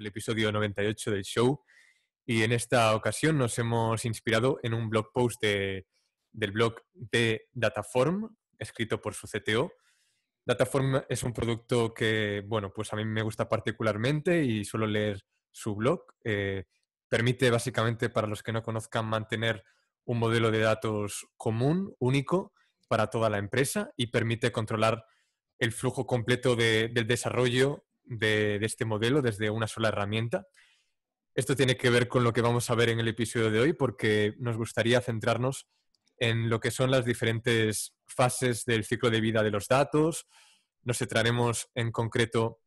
el episodio 98 del show. Y en esta ocasión nos hemos inspirado en un blog post del blog de Dataform, escrito por su CTO. Dataform es un producto que, bueno, pues a mí me gusta particularmente y suelo leer su blog. Eh, permite básicamente, para los que no conozcan, mantener un modelo de datos común, único, para toda la empresa y permite controlar el flujo completo del desarrollo de, este modelo desde una sola herramienta. Esto tiene que ver con lo que vamos a ver en el episodio de hoy porque nos gustaría centrarnos en lo que son las diferentes fases del ciclo de vida de los datos. Nos centraremos en concreto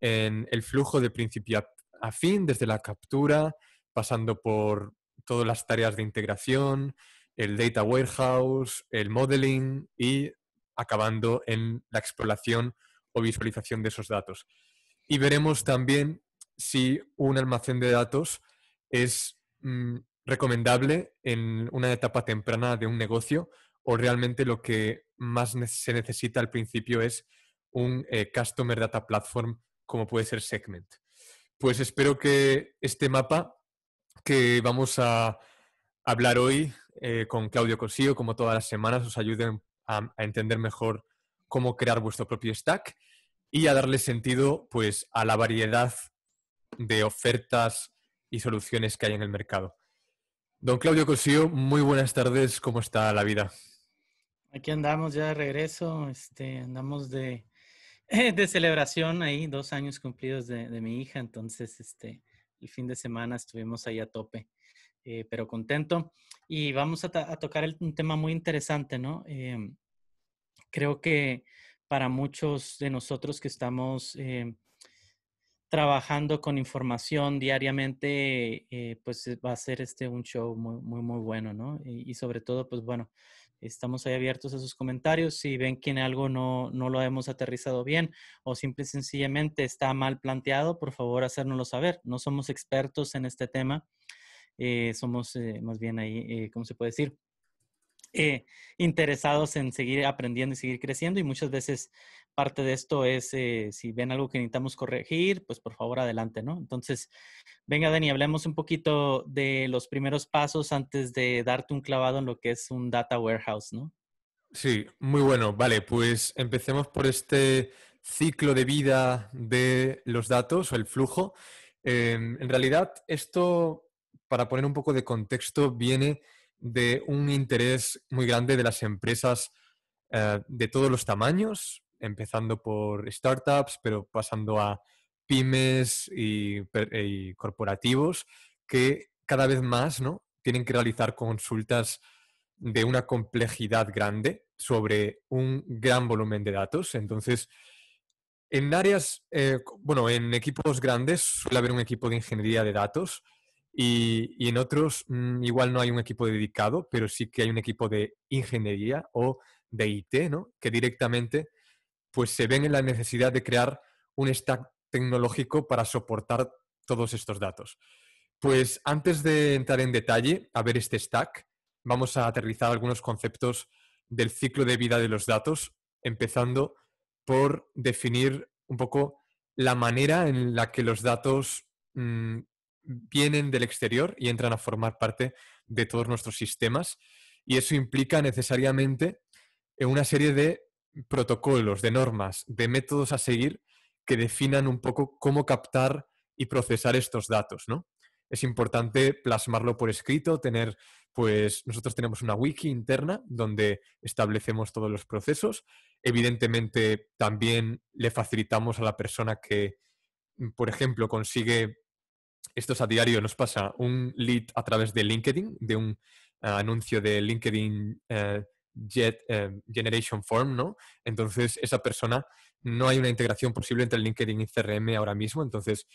en el flujo de principio a fin, desde la captura, pasando por todas las tareas de integración, el data warehouse, el modeling y acabando en la exploración o visualización de esos datos. Y veremos también si un almacén de datos es mm, recomendable en una etapa temprana de un negocio o realmente lo que más se necesita al principio es un eh, Customer Data Platform como puede ser Segment. Pues espero que este mapa que vamos a hablar hoy eh, con Claudio Cosío, como todas las semanas, os ayude a entender mejor cómo crear vuestro propio stack y a darle sentido pues, a la variedad de ofertas y soluciones que hay en el mercado. Don Claudio Cosío, muy buenas tardes, ¿cómo está la vida? Aquí andamos ya de regreso, este, andamos de, de celebración ahí, dos años cumplidos de, mi hija, entonces este, el fin de semana estuvimos ahí a tope, eh, pero contento. Y vamos a, tocar un tema muy interesante, ¿no? Eh, creo que para muchos de nosotros que estamos eh, trabajando con información diariamente, eh, pues eh, va a ser este un show muy, muy, bueno, ¿no? Y, sobre todo, pues bueno, estamos ahí abiertos a sus comentarios. Si ven que en algo no, no lo hemos aterrizado bien o simple y sencillamente está mal planteado, por favor, hacérnoslo saber. No somos expertos en este tema. somos más bien ahí, ¿cómo se puede decir? Eh, interesados en seguir aprendiendo y seguir creciendo y muchas veces parte de esto es eh, si ven algo que necesitamos corregir, pues por favor adelante, ¿no? Entonces, venga Dani, hablemos un poquito de los primeros pasos antes de darte un clavado en lo que es un data warehouse, ¿no? Sí, muy bueno. Vale, pues empecemos por este ciclo de vida de los datos o el flujo. Em, en realidad, esto, para poner un poco de contexto, viene de un interés muy grande de las empresas eh, de todos los tamaños, empezando por startups, pero pasando a pymes y, corporativos, que cada vez más ¿no? tienen que realizar consultas de una complejidad grande sobre un gran volumen de datos. Entonces, en áreas, eh, bueno, en equipos grandes suele haber un equipo de ingeniería de datos y, en otros mm, igual no hay un equipo dedicado, pero sí que hay un equipo de ingeniería o de IT, ¿no? Que directamente pues se ven en la necesidad de crear un stack tecnológico para soportar todos estos datos. Pues antes de entrar en detalle a ver este stack, vamos a aterrizar algunos conceptos del ciclo de vida de los datos, empezando por definir un poco la manera en la que los datos mm, vienen del exterior y entran a formar parte de todos nuestros sistemas y eso implica necesariamente eh, una serie de protocolos, de normas, de métodos a seguir que definan un poco cómo captar y procesar estos datos, ¿no? Es importante plasmarlo por escrito, tener, pues nosotros tenemos una wiki interna donde establecemos todos los procesos. Evidentemente también le facilitamos a la persona que, por ejemplo, consigue esto es a diario, nos pasa un lead a través de LinkedIn, de un eh, anuncio de LinkedIn eh, Jet, eh, Generation Form, ¿no? Entonces, esa persona, no hay una integración posible entre LinkedIn y CRM ahora mismo, entonces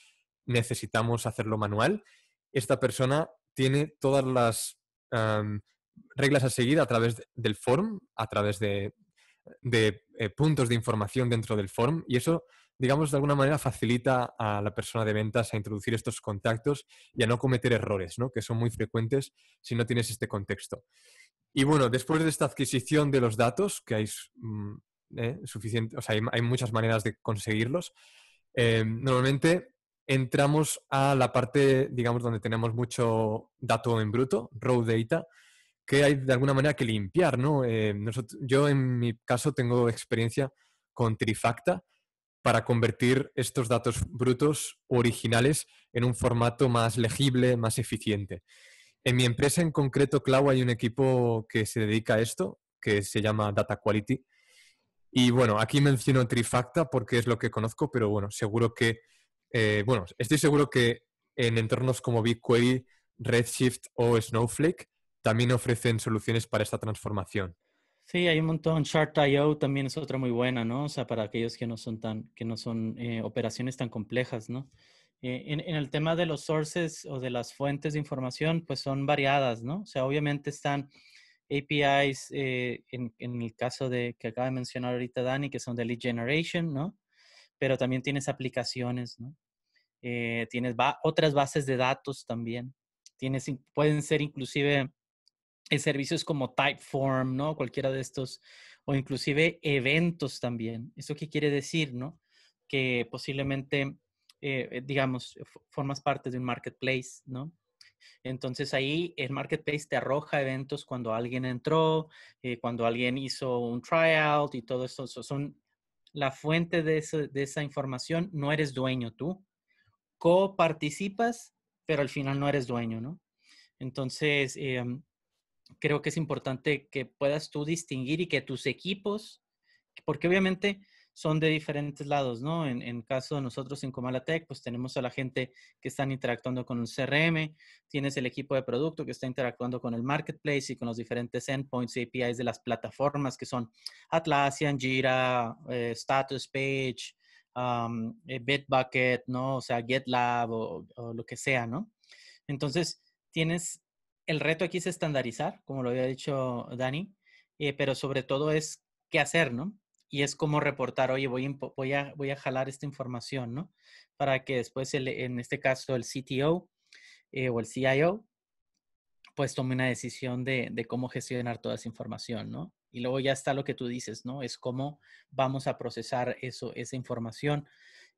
necesitamos hacerlo manual. Esta persona tiene todas las em, reglas a seguir a través del form, a través de, de eh, puntos de información dentro del form y eso, digamos, de alguna manera facilita a la persona de ventas a introducir estos contactos y a no cometer errores, ¿no? que son muy frecuentes si no tienes este contexto. Y bueno, después de esta adquisición de los datos, que hay, mm, eh, o hay, muchas maneras de conseguirlos, eh, normalmente entramos a la parte, digamos, donde tenemos mucho dato en bruto, raw data, que hay de alguna manera que limpiar, ¿no? Eh, yo en mi caso tengo experiencia con Trifacta para convertir estos datos brutos originales en un formato más legible, más eficiente. En mi empresa en concreto, Clau, hay un equipo que se dedica a esto, que se llama Data Quality. Y bueno, aquí menciono Trifacta porque es lo que conozco, pero bueno, seguro que, eh, bueno, estoy seguro que en entornos como BigQuery, Redshift o Snowflake también ofrecen soluciones para esta transformación. Sí, hay un montón. Chart.io también es otra muy buena, ¿no? O sea, para aquellos que no son tan, que no son eh, operaciones tan complejas, ¿no? Eh, en, el tema de los sources o de las fuentes de información, pues son variadas, ¿no? O sea, obviamente están APIs, eh, en, el caso de que acaba de mencionar ahorita Dani, que son de lead generation, ¿no? Pero también tienes aplicaciones, ¿no? tienes otras bases de datos también. Tienes, pueden ser inclusive en servicios como Typeform, ¿no? Cualquiera de estos, o inclusive eventos también. ¿Eso qué quiere decir, no? Que posiblemente, eh, eh, digamos, formas parte de un marketplace, ¿no? Entonces ahí el marketplace te arroja eventos cuando alguien entró, eh, cuando alguien hizo un tryout y todo eso. son la fuente de, esa información, no eres dueño tú. Co-participas, pero al final no eres dueño, ¿no? Entonces, em, creo que es importante que puedas tú distinguir y que tus equipos, porque obviamente son de diferentes lados, ¿no? En, caso de nosotros en Tech, pues tenemos a la gente que están interactuando con un CRM, tienes el equipo de producto que está interactuando con el marketplace y con los diferentes endpoints APIs de las plataformas que son Atlassian, Jira, eh, Status Page, eh, Bitbucket, ¿no? O sea, GitLab o lo que sea, ¿no? Entonces, tienes el reto aquí es estandarizar, como lo había dicho Dani, eh, pero sobre todo es qué hacer, ¿no? Y es cómo reportar, oye, voy, a, jalar esta información, ¿no? Para que después, en este caso, el CTO eh, o el CIO, pues tome una decisión de, cómo gestionar toda esa información, ¿no? Y luego ya está lo que tú dices, ¿no? Es cómo vamos a procesar eso, esa información.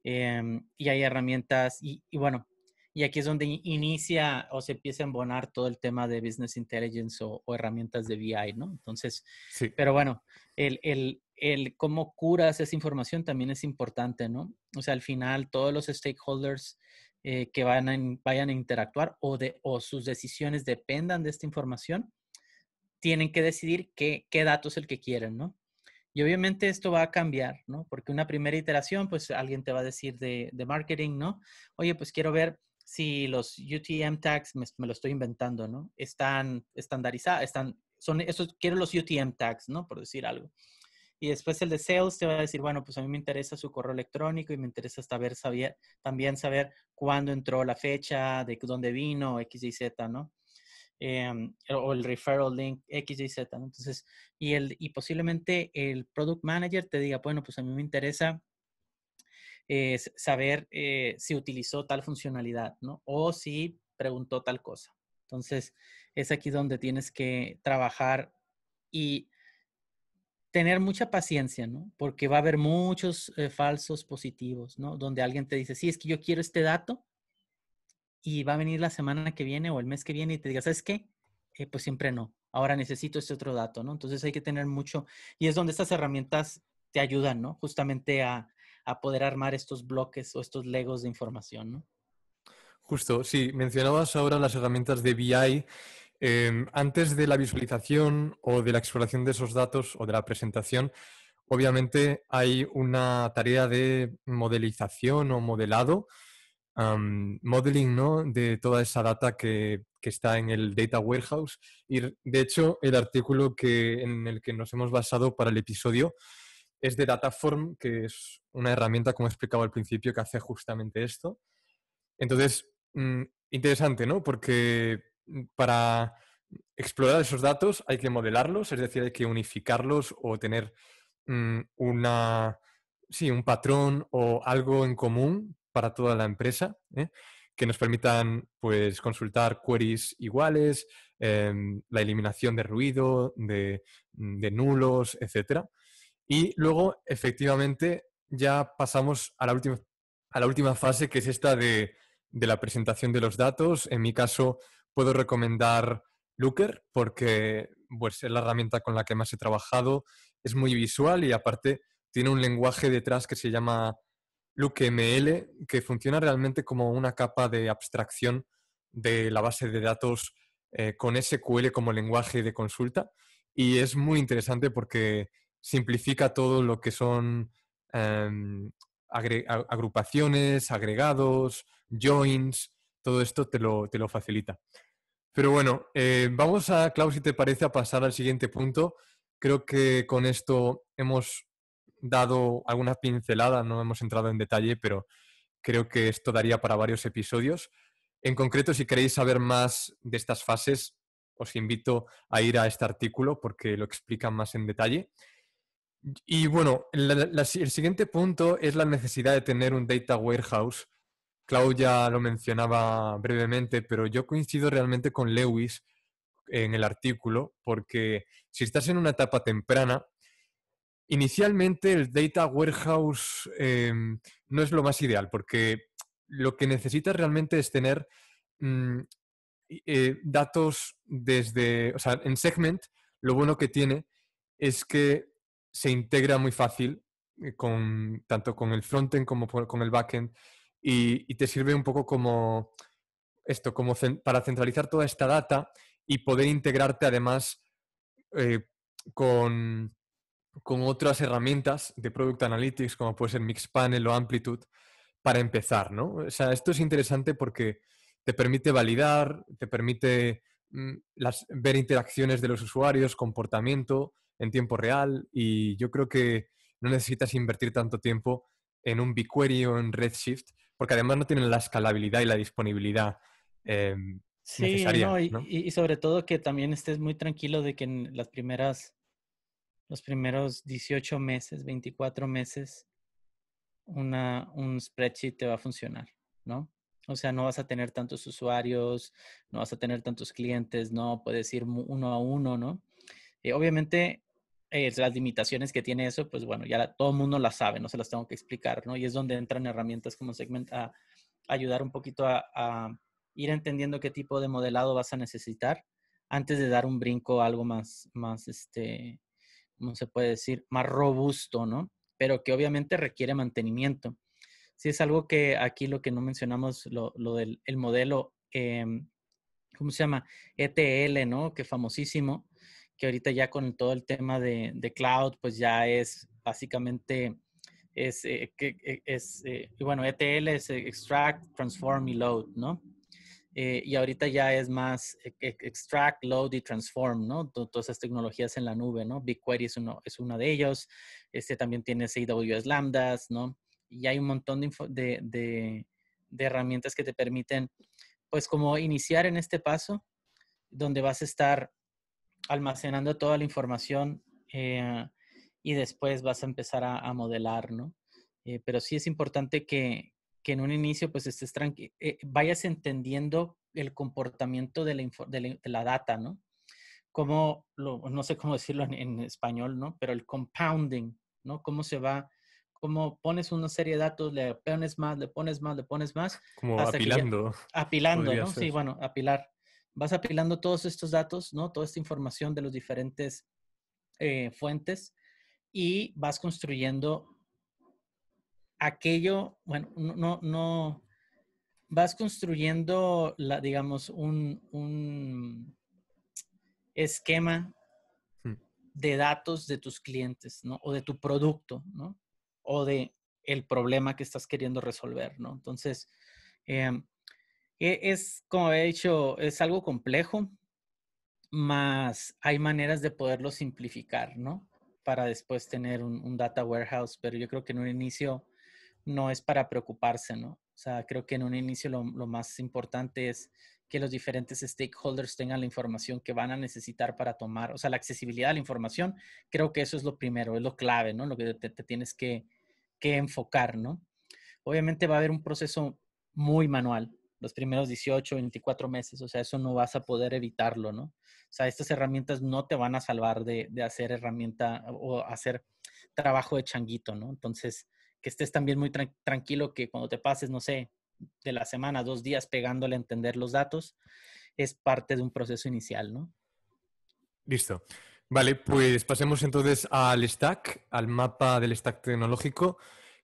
Em, y hay herramientas, y, bueno, y aquí es donde inicia o se empieza a embonar todo el tema de business intelligence o, herramientas de BI, ¿no? Entonces, sí. pero bueno, el, el, el cómo curas esa información también es importante, ¿no? O sea, al final todos los stakeholders eh, que van vayan a interactuar o, de, o sus decisiones dependan de esta información, tienen que decidir qué, qué es el que quieren, ¿no? Y obviamente esto va a cambiar, ¿no? Porque una primera iteración, pues alguien te va a decir de, de marketing, ¿no? Oye, pues quiero ver si los UTM tags, me, lo estoy inventando, ¿no? Están estandarizados, están, son esos, quiero los UTM tags, ¿no? Por decir algo. Y después el de sales te va a decir, bueno, pues a mí me interesa su correo electrónico y me interesa saber, saber también saber cuándo entró la fecha, de dónde vino, X y Z, ¿no? Em, o el referral link X y Z. ¿no? Entonces, y, el, y posiblemente el product manager te diga, bueno, pues a mí me interesa eh, saber eh, si utilizó tal funcionalidad, ¿no? O si preguntó tal cosa. Entonces, es aquí donde tienes que trabajar y tener mucha paciencia, ¿no? Porque va a haber muchos eh, falsos positivos, ¿no? Donde alguien te dice, sí, es que yo quiero este dato y va a venir la semana que viene o el mes que viene y te diga, ¿sabes qué? pues siempre no. Ahora necesito este otro dato, ¿no? Entonces hay que tener mucho. Y es donde estas herramientas te ayudan, ¿no? Justamente a, a poder armar estos bloques o estos legos de información, ¿no? Justo, sí, mencionabas ahora las herramientas de BI. Em, antes de la visualización o de la exploración de esos datos o de la presentación, obviamente hay una tarea de modelización o modelado, modeling, ¿no? De toda esa data que, está en el data warehouse. Y de hecho, el artículo en el que nos hemos basado para el episodio es de Dataform, que es una herramienta, como he explicado al principio, que hace justamente esto. Entonces, mm, interesante, ¿no? Porque mm, para explorar esos datos hay que modelarlos, es decir, hay que unificarlos o tener mm, una, un patrón o algo en común para toda la empresa, ¿eh? que nos permitan pues, consultar queries iguales, em, la eliminación de ruido, de, de nulos, etcétera. Y luego, efectivamente, ya pasamos a la última, a la última fase, que es esta de, la presentación de los datos. En mi caso, puedo recomendar Looker porque pues, es la herramienta con la que más he trabajado. Es muy visual y aparte tiene un lenguaje detrás que se llama LookML, que funciona realmente como una capa de abstracción de la base de datos eh, con SQL como lenguaje de consulta. Y es muy interesante porque simplifica todo lo que son em, agrupaciones, agregados, joins, todo esto te lo, te lo facilita. Pero bueno, eh, vamos a, Klaus, si te parece, a pasar al siguiente punto. Creo que con esto hemos dado alguna pincelada, no hemos entrado en detalle, pero creo que esto daría para varios episodios. En concreto, si queréis saber más de estas fases, os invito a ir a este artículo porque lo explican más en detalle. Y bueno, el siguiente punto es la necesidad de tener un data warehouse. Claudia lo mencionaba brevemente, pero yo coincido realmente con Lewis en el artículo, porque si estás en una etapa temprana, inicialmente el data warehouse em, no es lo más ideal, porque lo que necesitas realmente es tener mm, eh, datos desde, o sea, en segment, lo bueno que tiene es que se integra muy fácil eh, tanto con el frontend como con el backend y, y, te sirve un poco como esto, como para centralizar toda esta data y poder integrarte además eh, con, otras herramientas de Product Analytics, como puede ser Mixpanel o Amplitude, para empezar, esto es interesante porque te permite validar, te permite mm, ver interacciones de los usuarios, comportamiento, en tiempo real y yo creo que no necesitas invertir tanto tiempo en un BigQuery o en Redshift, porque además no tienen la escalabilidad y la disponibilidad em, sí, necesaria. No, y, y, sobre todo que también estés muy tranquilo de que en las primeras, los primeros 18 meses, 24 meses, una, un spreadsheet te va a funcionar, ¿no? O sea, no vas a tener tantos usuarios, no vas a tener tantos clientes, no puedes ir uno a uno, ¿no? Y eh, obviamente las limitaciones que tiene eso, pues bueno, ya todo el mundo las sabe, no se las tengo que explicar, ¿no? Y es donde entran herramientas como Segment a, ayudar un poquito a, ir entendiendo qué tipo de modelado vas a necesitar antes de dar un brinco a algo más, más este, ¿cómo se puede decir? Más robusto, ¿no? Pero que obviamente requiere mantenimiento. Si es algo que aquí lo que no mencionamos, lo, del el modelo, em, ¿cómo se llama? ETL, ¿no? Que famosísimo, que ahorita ya con todo el tema de, cloud, pues ya es básicamente, es, eh, eh, eh, bueno, ETL es extract, transform y load, ¿no? y ahorita ya es más e, e, extract, load y transform, ¿no? Todas esas tecnologías en la nube, ¿no? BigQuery es uno, es uno de ellos. Este también tiene AWS Lambdas, ¿no? Y hay un montón de, de herramientas que te permiten, pues como iniciar en este paso, donde vas a estar almacenando toda la información eh, y después vas a empezar a, modelar, ¿no? Eh, pero sí es importante que, que, en un inicio pues estés tranqui eh, vayas entendiendo el comportamiento de la, de la, data, ¿no? Como, no sé cómo decirlo en, español, ¿no? Pero el compounding, ¿no? Cómo se va, cómo pones una serie de datos, le pones más, le pones más, le pones más. Como apilando. apilando, ¿no? Sí, bueno, apilar vas apilando todos estos datos, ¿no? Toda esta información de los diferentes eh, fuentes y vas construyendo aquello, bueno, no, no, vas construyendo, la, digamos, un, esquema hmm. de datos de tus clientes, ¿no? O de tu producto, ¿no? O de el problema que estás queriendo resolver, ¿no? Entonces, em, es, como he dicho, es algo complejo, más hay maneras de poderlo simplificar, ¿no? Para después tener un, data warehouse, pero yo creo que en un inicio no es para preocuparse, ¿no? O sea, creo que en un inicio lo, más importante es que los diferentes stakeholders tengan la información que van a necesitar para tomar, o sea, la accesibilidad a la información, creo que eso es lo primero, es lo clave, ¿no? Lo que te, tienes que, que enfocar, ¿no? Obviamente va a haber un proceso muy manual, los primeros 18, 24 meses, o sea, eso no vas a poder evitarlo, ¿no? O sea, estas herramientas no te van a salvar de, hacer herramienta o hacer trabajo de changuito, ¿no? Entonces, que estés también muy tranquilo que cuando te pases, no sé, de la semana, dos días pegándole a entender los datos, es parte de un proceso inicial, ¿no? Listo. Vale, pues pasemos entonces al stack, al mapa del stack tecnológico,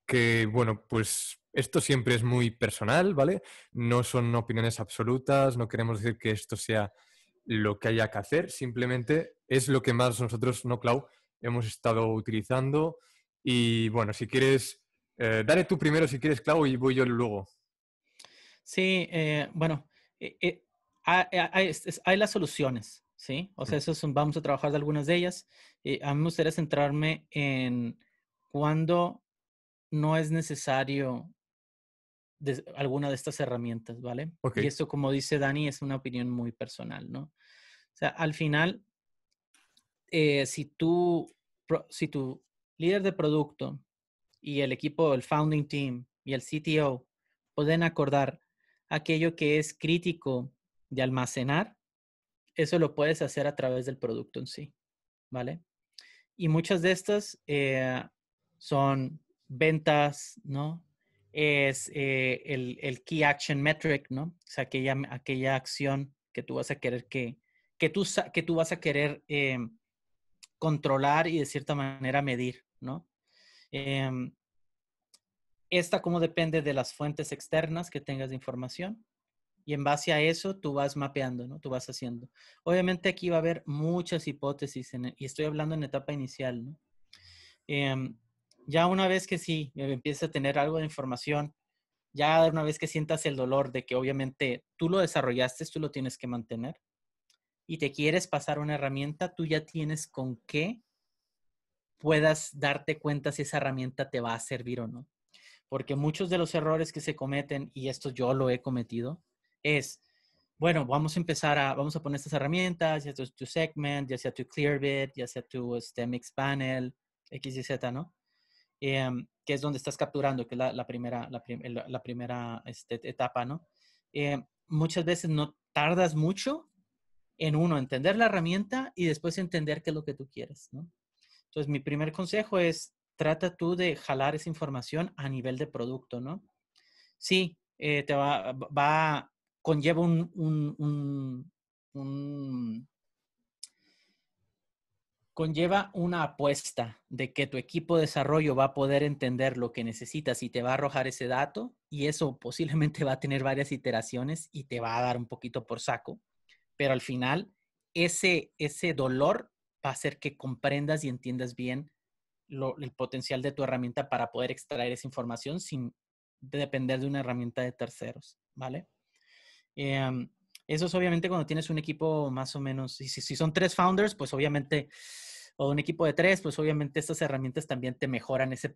que bueno, pues esto siempre es muy personal, ¿vale? No son opiniones absolutas, no queremos decir que esto sea lo que haya que hacer, simplemente es lo que más nosotros, no Clau, hemos estado utilizando. Y bueno, si quieres, eh, dale tú primero si quieres, Clau, y voy yo luego. Sí, eh, bueno, eh, hay, las soluciones, ¿sí? O sea, mm. eso vamos a trabajar de algunas de ellas. a mí me gustaría centrarme en cuándo no es necesario de alguna de estas herramientas, ¿vale? Y esto, como dice Dani, es una opinión muy personal, ¿no? O sea, al final, eh, si, tú, si tu líder de producto y el equipo, el founding team y el CTO pueden acordar aquello que es crítico de almacenar, eso lo puedes hacer a través del producto en sí, ¿vale? Y muchas de estas eh, son ventas, ¿no? es eh, el, key action metric, ¿no? O sea, aquella, aquella acción que tú vas a querer que, que tú, que tú vas a querer em, controlar y de cierta manera medir, ¿no? Em, esta como depende de las fuentes externas que tengas de información y en base a eso tú vas mapeando, ¿no? Tú vas haciendo. Obviamente aquí va a haber muchas hipótesis e, y estoy hablando en etapa inicial, ¿no? Em, ya una vez que sí, eh, empieces a tener algo de información, ya una vez que sientas el dolor de que obviamente tú lo desarrollaste, tú lo tienes que mantener y te quieres pasar una herramienta, tú ya tienes con qué puedas darte cuenta si esa herramienta te va a servir o no. Porque muchos de los errores que se cometen, y esto yo lo he cometido, es, bueno, vamos a empezar a, vamos a poner estas herramientas, ya sea tu, segment, ya sea tu clear bit, ya sea tu este, panel, X y Z, ¿no? eh, que es donde estás capturando, que es la, primera, la, primera este, e, etapa, ¿no? Em, muchas veces no tardas mucho en uno, entender la herramienta y después entender qué es lo que tú quieres, ¿no? Entonces, mi primer consejo es, trata tú de jalar esa información a nivel de producto, ¿no? Sí, eh, te va, va conlleva un, un, un conlleva una apuesta de que tu equipo de desarrollo va a poder entender lo que necesitas y te va a arrojar ese dato y eso posiblemente va a tener varias iteraciones y te va a dar un poquito por saco, pero al final ese, ese dolor va a hacer que comprendas y entiendas bien el potencial de tu herramienta para poder extraer esa información sin depender de una herramienta de terceros, ¿vale? Em, eso es obviamente cuando tienes un equipo más o menos, y si, son tres founders, pues obviamente, o un equipo de tres, pues obviamente estas herramientas también te mejoran ese,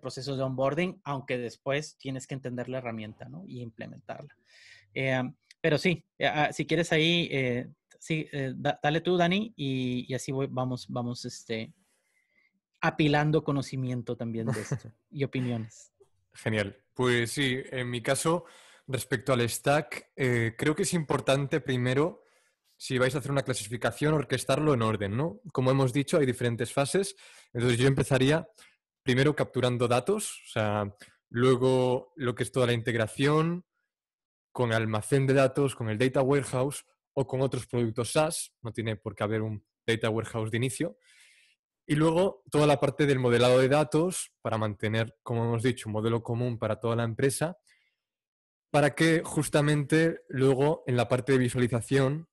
proceso de onboarding, aunque después tienes que entender la herramienta, Y implementarla. Eh, pero sí, ah, si quieres ahí, eh, sí, eh, dale tú, Dani, y, así vamos, vamos, este, apilando conocimiento también de esto y opiniones. Genial. Pues sí, en mi caso, Respecto al stack, eh, creo que es importante primero, si vais a hacer una clasificación, orquestarlo en orden, ¿no? Como hemos dicho, hay diferentes fases. Entonces yo empezaría primero capturando datos, o sea, luego lo que es toda la integración con almacén de datos, con el data warehouse o con otros productos SaaS. No tiene por qué haber un data warehouse de inicio. Y luego toda la parte del modelado de datos para mantener, como hemos dicho, un modelo común para toda la empresa para que justamente luego en la parte de visualización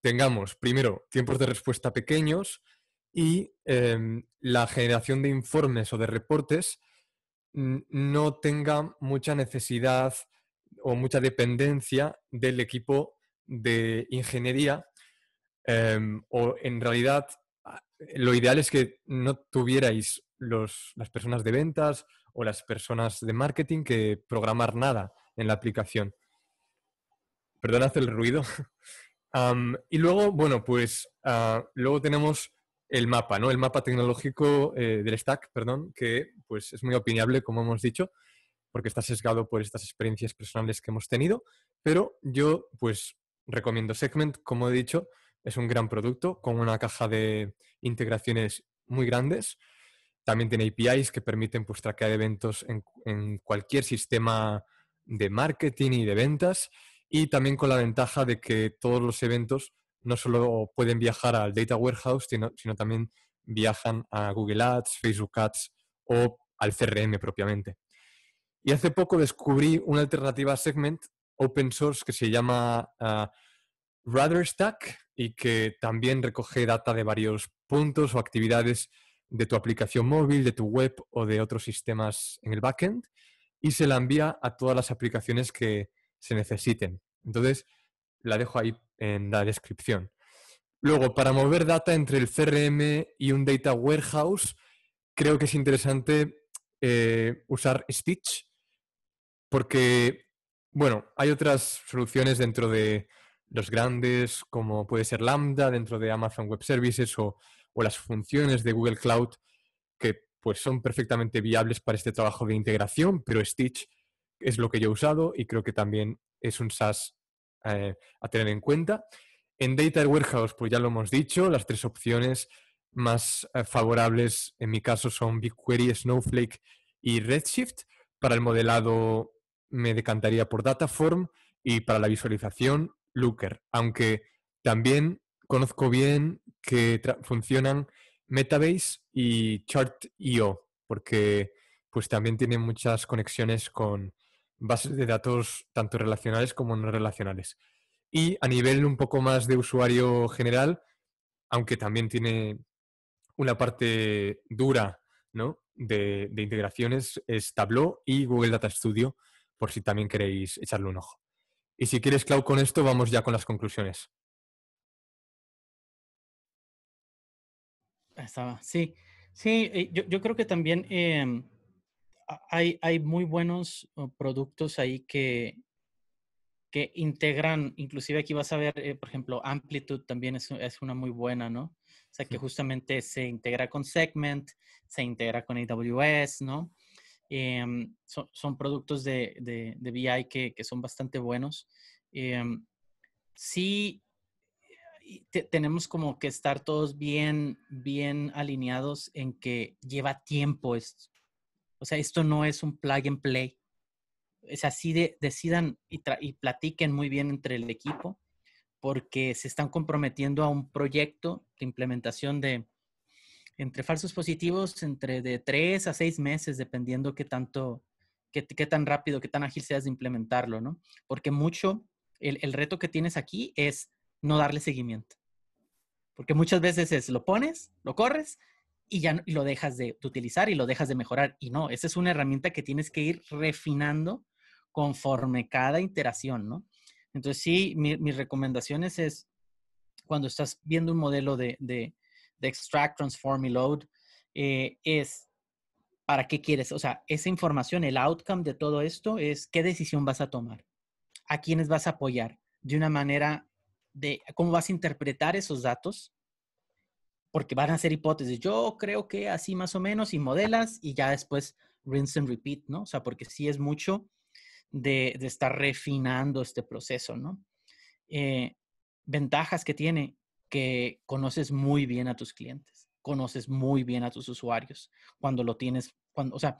tengamos primero tiempos de respuesta pequeños y em, la generación de informes o de reportes no tenga mucha necesidad o mucha dependencia del equipo de ingeniería em, o en realidad ah, lo ideal es que no tuvierais las personas de ventas o las personas de marketing que programar nada en la aplicación. perdón, hace el ruido. y luego, bueno, pues ah, luego tenemos el mapa, ¿no? El mapa tecnológico eh, del stack, perdón, que pues es muy opinable, como hemos dicho, porque está sesgado por estas experiencias personales que hemos tenido, pero yo pues recomiendo Segment, como he dicho, es un gran producto con una caja de integraciones muy grandes. También tiene APIs que permiten pues, traquear eventos en cualquier sistema de marketing y de ventas y también con la ventaja de que todos los eventos no solo pueden viajar al Data Warehouse, sino, también viajan a Google Ads, Facebook Ads o al CRM propiamente. Y hace poco descubrí una alternativa a Segment open source que se llama uh, ah, Stack, y que también recoge data de varios puntos o actividades de tu aplicación móvil, de tu web o de otros sistemas en el backend y se la envía a todas las aplicaciones que se necesiten. Entonces, la dejo ahí en la descripción. Luego, para mover data entre el CRM y un data warehouse, creo que es interesante eh, usar Stitch porque, bueno, hay otras soluciones dentro de los grandes, como puede ser Lambda, dentro de Amazon Web Services o, o las funciones de Google Cloud, que pues son perfectamente viables para este trabajo de integración, pero Stitch es lo que yo he usado y creo que también es un SaaS eh, a tener en cuenta. En Data Warehouse, pues ya lo hemos dicho, las tres opciones más eh, favorables en mi caso son BigQuery, Snowflake y Redshift. Para el modelado me decantaría por Dataform y para la visualización Looker, aunque también conozco bien que funcionan Metabase y Chart.io, porque pues también tiene muchas conexiones con bases de datos tanto relacionales como no relacionales. Y a nivel un poco más de usuario general, aunque también tiene una parte dura de, de integraciones, es Tableau y Google Data Studio, por si también queréis echarle un ojo. Y si quieres, Clau, con esto vamos ya con las conclusiones. Estaba, sí. Sí, eh, yo, creo que también em, hay, muy buenos uh, productos ahí que, que integran, inclusive aquí vas a ver, eh, por ejemplo, Amplitude también es, una muy buena, ¿no? O sea, que justamente se integra con Segment, se integra con AWS, ¿no? Em, son, productos de, de, BI que, que, son bastante buenos. Em, sí, tenemos como que estar todos bien, bien alineados en que lleva tiempo esto. O sea, esto no es un plug and play. Es así de, decidan y, y platiquen muy bien entre el equipo porque se están comprometiendo a un proyecto de implementación de entre falsos positivos entre de tres a seis meses, dependiendo qué tanto, qué, qué tan rápido, qué tan ágil seas de implementarlo, ¿no? Porque mucho, el, el reto que tienes aquí es no darle seguimiento. Porque muchas veces es lo pones, lo corres y ya lo dejas de, utilizar y lo dejas de mejorar. Y no, esa es una herramienta que tienes que ir refinando conforme cada interacción. ¿no? Entonces, sí, mis recomendaciones es cuando estás viendo un modelo de, extract, transform y load, eh, es para qué quieres, o sea, esa información, el outcome de todo esto es qué decisión vas a tomar, a quiénes vas a apoyar de una manera de cómo vas a interpretar esos datos, porque van a ser hipótesis. Yo creo que así más o menos y modelas y ya después rinse and repeat, ¿no? O sea, porque sí es mucho de, estar refinando este proceso, ¿no? Eh, ventajas que tiene que conoces muy bien a tus clientes, conoces muy bien a tus usuarios cuando lo tienes, cuando, o sea,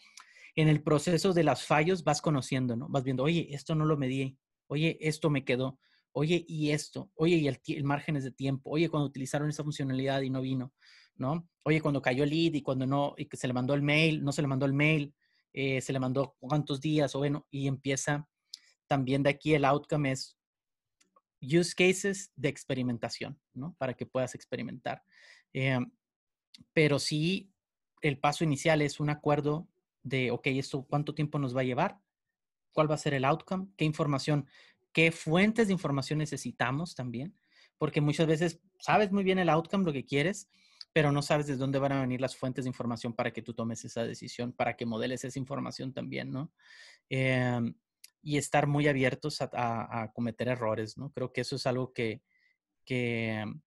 en el proceso de las fallos vas conociendo, ¿no? Vas viendo, oye, esto no lo medí, oye, esto me quedó oye, y esto, oye, y el, el es de tiempo, oye, cuando utilizaron esa funcionalidad y no vino, ¿no? Oye, cuando cayó el lead y cuando no, y que se le mandó el mail, no se le mandó el mail, eh, se le mandó cuántos días, o bueno, y empieza también de aquí el outcome es use cases de experimentación, ¿no? Para que puedas experimentar. Eh, pero sí, el paso inicial es un acuerdo de, ok, esto cuánto tiempo nos va a llevar, cuál va a ser el outcome, qué información qué fuentes de información necesitamos también, porque muchas veces sabes muy bien el outcome, lo que quieres, pero no sabes de dónde van a venir las fuentes de información para que tú tomes esa decisión, para que modeles esa información también, ¿no? Em, y estar muy abiertos a, cometer errores, ¿no? Creo que eso es algo que, que em,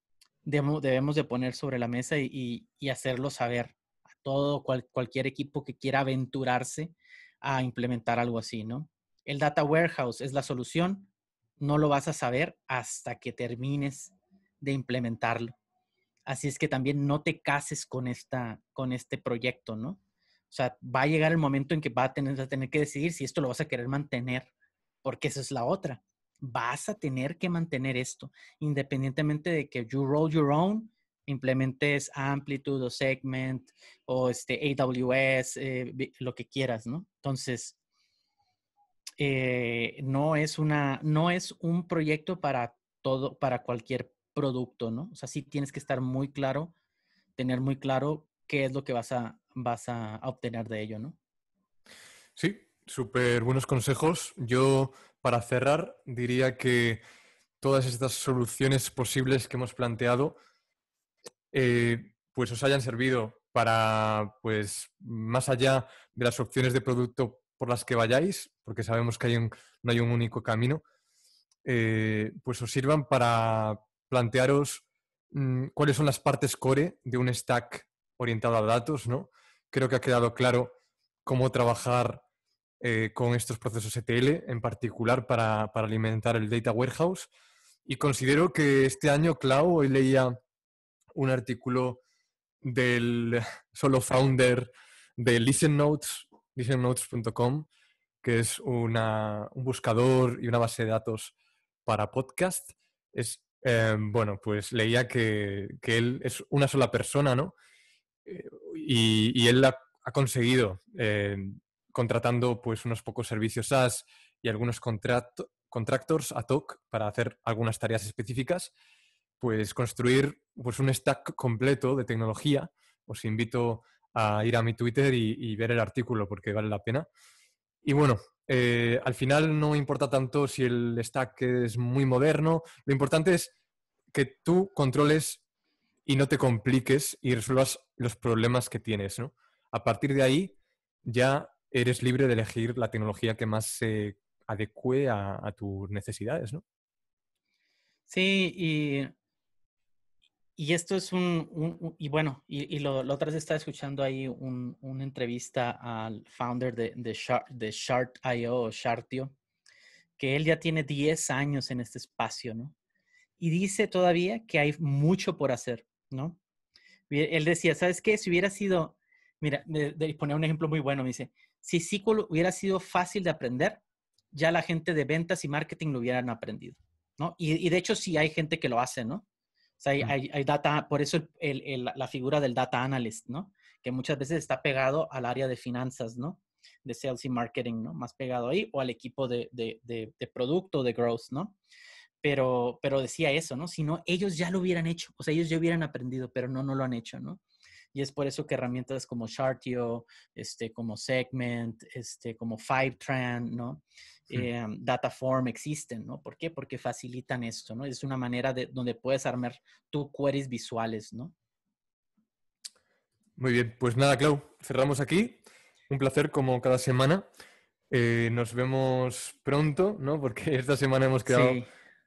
debemos, de poner sobre la mesa y, hacerlo saber a todo, cualquier equipo que quiera aventurarse a implementar algo así, ¿no? El data warehouse es la solución, no lo vas a saber hasta que termines de implementarlo. Así es que también no te cases con, esta, con este proyecto, ¿no? O sea, va a llegar el momento en que va a tener, a tener que decidir si esto lo vas a querer mantener, porque esa es la otra. Vas a tener que mantener esto, independientemente de que you roll your own, implementes Amplitude o Segment o este AWS, eh, lo que quieras, ¿no? Entonces, eh, no, es una, no es un proyecto para todo, para cualquier producto, ¿no? O sea, sí tienes que estar muy claro, tener muy claro qué es lo que vas a, vas a obtener de ello, ¿no? Sí, súper buenos consejos. Yo, para cerrar, diría que todas estas soluciones posibles que hemos planteado, eh, pues os hayan servido para, pues, más allá de las opciones de producto por las que vayáis, porque sabemos que hay un, no hay un único camino, eh, pues os sirvan para plantearos mm, cuáles son las partes core de un stack orientado a datos, ¿no? Creo que ha quedado claro cómo trabajar eh, con estos procesos ETL, en particular para, para, alimentar el Data Warehouse. Y considero que este año, Clau, hoy leía un artículo del solo founder de Listen Notes, listennotes.com, que es un buscador y una base de datos para podcast. Es, eh, bueno, pues leía que, él es una sola persona, ¿no? Eh, y, él ha, conseguido, eh, contratando pues unos pocos servicios SaaS y algunos contractors a TOC para hacer algunas tareas específicas, pues construir pues, un stack completo de tecnología. Os invito a a ir a mi Twitter y, ver el artículo porque vale la pena. Y bueno, eh, al final no importa tanto si el stack es muy moderno, lo importante es que tú controles y no te compliques y resuelvas los problemas que tienes. A partir de ahí ya eres libre de elegir la tecnología que más se adecue a, tus necesidades. Sí, y y esto es un, y bueno, y, y lo, otra vez estaba escuchando ahí una entrevista al founder de, de, Shart, de Shart.io, Shartio, que él ya tiene 10 años en este espacio, ¿no? Y dice todavía que hay mucho por hacer, ¿no? Él decía, ¿sabes qué? Si hubiera sido, mira, de, un ejemplo muy bueno, me dice, si SQL hubiera sido fácil de aprender, ya la gente de ventas y marketing lo hubieran aprendido, ¿no? Y, y de hecho sí hay gente que lo hace, ¿no? O sea, hay, data, por eso la figura del data analyst, ¿no? Que muchas veces está pegado al área de finanzas, ¿no? De sales y marketing, ¿no? Más pegado ahí, o al equipo de, de, de, producto, de growth, ¿no? Pero, pero decía eso, ¿no? Si no, ellos ya lo hubieran hecho, o sea, ellos ya hubieran aprendido, pero no, no lo han hecho, ¿no? Y es por eso que herramientas como Chartio, este, como Segment, este, como Fivetran, ¿no? Hmm. Eh, Dataform existen, ¿no? ¿Por qué? Porque facilitan esto, ¿no? Es una manera de, donde puedes armar tus queries visuales, ¿no? Muy bien, pues nada, Clau, cerramos aquí. Un placer como cada semana. Eh, nos vemos pronto, ¿no? Porque esta semana hemos quedado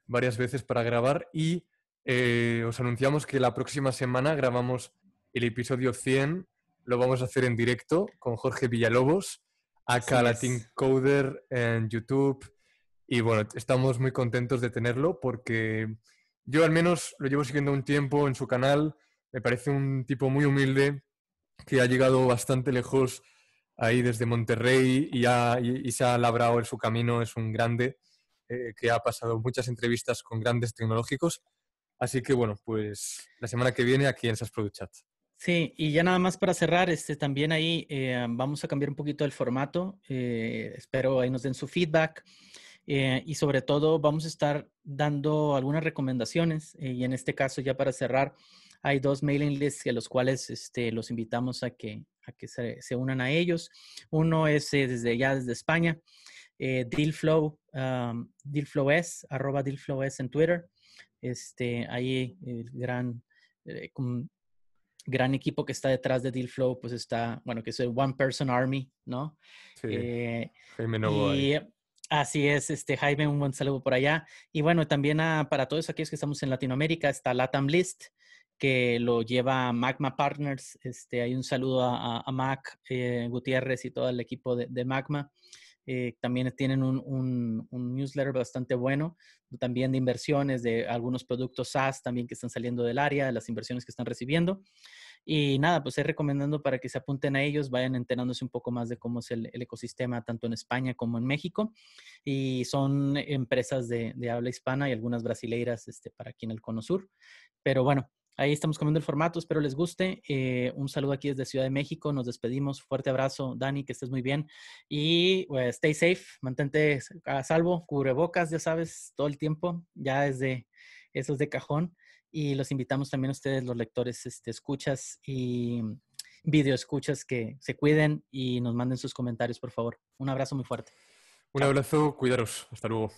varias veces para grabar y eh, os anunciamos que la próxima semana grabamos el episodio 100 lo vamos a hacer en directo con Jorge Villalobos, acá sí, Latin Coder en YouTube. Y bueno, estamos muy contentos de tenerlo porque yo al menos lo llevo siguiendo un tiempo en su canal. Me parece un tipo muy humilde que ha llegado bastante lejos ahí desde Monterrey y, y, se ha labrado en su camino. Es un grande eh, que ha pasado muchas entrevistas con grandes tecnológicos. Así que bueno, pues la semana que viene aquí en SAS Product Chat. Sí, y ya nada más para cerrar, este, también ahí eh, vamos a cambiar un poquito el formato. Eh, espero ahí nos den su feedback. Eh, y sobre todo vamos a estar dando algunas recomendaciones. y en este caso, ya para cerrar, hay dos mailing lists a los cuales este, los invitamos a que, a que se, unan a ellos. Uno es desde ya desde España, Dealflow, um, arroba dealflowes en Twitter. Este, ahí el gran gran equipo que está detrás de Dealflow, pues está, bueno, que es el One Person Army, ¿no? Sí. Eh, y así es, este, Jaime, un buen saludo por allá. Y bueno, también para todos aquellos que estamos en Latinoamérica, está Latam List, que lo lleva Magma Partners. Este, hay un saludo a, Mac eh, Gutiérrez y todo el equipo de Magma. Eh, también tienen un, un, un, newsletter bastante bueno, también de inversiones, de algunos productos SaaS también que están saliendo del área, de las inversiones que están recibiendo. Y nada, pues estoy recomendando para que se apunten a ellos, vayan enterándose un poco más de cómo es el, el ecosistema tanto en España como en México. Y son empresas de, de habla hispana y algunas brasileiras este, para aquí en el Cono Sur. Pero bueno, Ahí estamos comiendo el formato, espero les guste. Eh, un saludo aquí desde Ciudad de México, nos despedimos. Fuerte abrazo, Dani, que estés muy bien. Y pues, stay safe, mantente a salvo, bocas, ya sabes, todo el tiempo, ya desde esos es de cajón. Y los invitamos también a ustedes, los lectores, este, escuchas y video escuchas, que se cuiden y nos manden sus comentarios, por favor. Un abrazo muy fuerte. Un abrazo, cuidaros. Hasta luego.